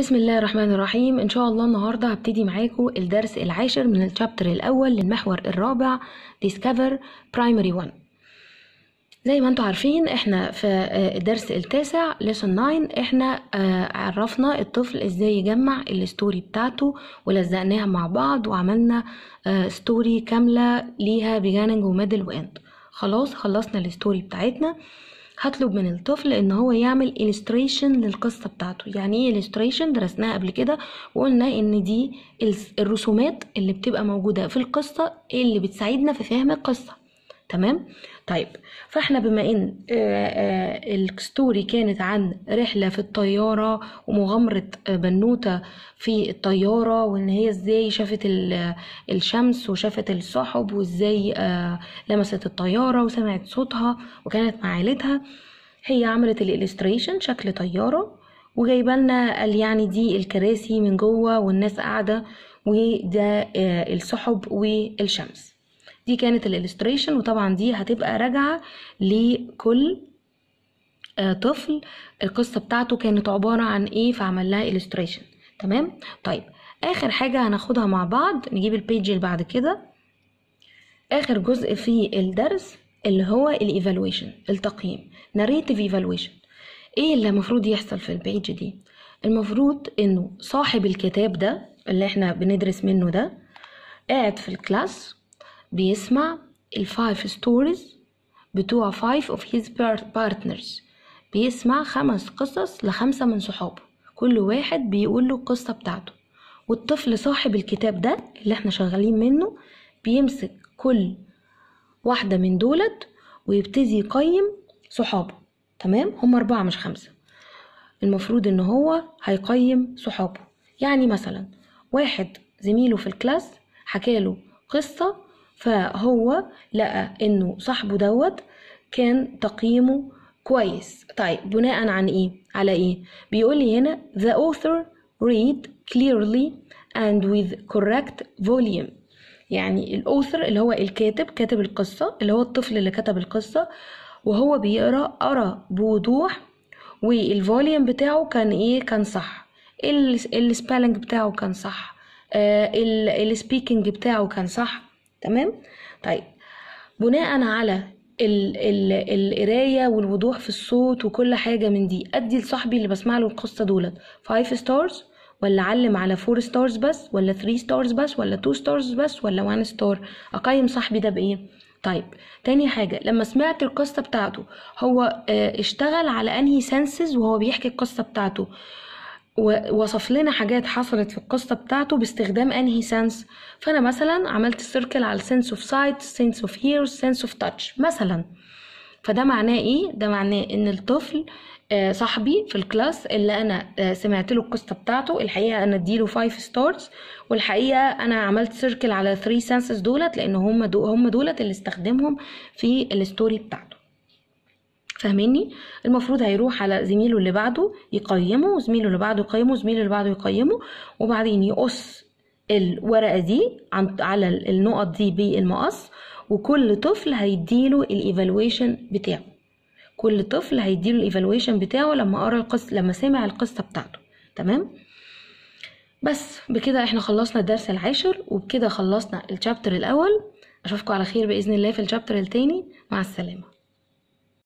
بسم الله الرحمن الرحيم ان شاء الله النهارده هبتدي معاكم الدرس العاشر من الشابتر الاول للمحور الرابع Discover Primary 1 زي ما انتم عارفين احنا في آه، الدرس التاسع ليسون 9 احنا آه، عرفنا الطفل ازاي يجمع الستوري بتاعته ولزقناها مع بعض وعملنا ستوري آه، كامله ليها بيجاننج وميدل واند خلاص خلصنا الستوري بتاعتنا هطلب من الطفل ان هو يعمل illustration للقصه بتاعته يعني ايه illustration درسناها قبل كده وقلنا ان دي الرسومات اللي بتبقى موجوده في القصه اللي بتساعدنا في فهم القصه تمام طيب فاحنا بما ان آه، آه، الستوري كانت عن رحله في الطياره ومغامره آه، بنوته في الطياره وان هي ازاي شافت الشمس وشافت السحب وازاي لمست الطياره وسمعت صوتها وكانت مع عيلتها هي عملت الالستريشن شكل طياره وجايبه لنا قال يعني دي الكراسي من جوه والناس قاعده وده السحب والشمس دي كانت الالستريشن وطبعا دي هتبقى راجعه لكل آه، طفل القصه بتاعته كانت عباره عن ايه فعمل لها الستريشن تمام طيب اخر حاجه هناخدها مع بعض نجيب البيج اللي بعد كده اخر جزء في الدرس اللي هو الايفالويشن التقييم ناريتيف ايفالويشن ايه اللي المفروض يحصل في البيج دي المفروض انه صاحب الكتاب ده اللي احنا بندرس منه ده قاعد في الكلاس بيسمع الفايف ستوريز بتوع فايف اوف هيز بارتنرز بيسمع خمس قصص لخمسة من صحابه كل واحد بيقول له القصة بتاعته والطفل صاحب الكتاب ده اللي احنا شغالين منه بيمسك كل واحدة من دولت ويبتدي يقيم صحابه تمام هم أربعة مش خمسة المفروض ان هو هيقيم صحابه يعني مثلا واحد زميله في الكلاس حكاله قصة فهو لقى انه صاحبه دوت كان تقييمه كويس طيب بناء عن ايه على ايه بيقول هنا the author read clearly and with correct volume يعني الاوثر اللي هو الكاتب كاتب القصه اللي هو الطفل اللي كتب القصه وهو بيقرا قرا بوضوح والفوليوم بتاعه كان ايه كان صح السبيلنج بتاعه كان صح آه السبيكنج بتاعه كان صح تمام طيب بناء على القرايه والوضوح في الصوت وكل حاجه من دي ادي لصاحبي اللي بسمع له القصه دولت 5 ستارز ولا علم على 4 ستارز بس ولا 3 ستارز بس ولا 2 ستارز بس ولا 1 ستار اقيم صاحبي ده بايه طيب تاني حاجة لما سمعت القصة بتاعته هو آه، اشتغل على انهي سنسز وهو بيحكي القصة بتاعته ووصف لنا حاجات حصلت في القصة بتاعته باستخدام انهي سنس فانا مثلا عملت سيركل على السنس اوف سايت سنس اوف هير سنس اوف تاتش مثلا فده معناه ايه ده معناه ان الطفل آه، صاحبي في الكلاس اللي انا آه، سمعت له القصه بتاعته الحقيقه انا اديله 5 ستارز والحقيقه انا عملت سيركل على 3 سنسز دولت لان هم دو هم دولت اللي استخدمهم في الستوري بتاعته فاهميني المفروض هيروح على زميله اللي بعده يقيمه وزميله اللي بعده يقيمه وزميله اللي بعده يقيمه وبعدين يقص الورقه دي عن على النقط دي بالمقص وكل طفل هيديله الايفالويشن بتاعه كل طفل هيديله الايفالويشن بتاعه لما قرا القصه لما سمع القصه بتاعته تمام بس بكده احنا خلصنا الدرس العاشر وبكده خلصنا الشابتر الاول اشوفكم على خير باذن الله في الشابتر التاني مع السلامه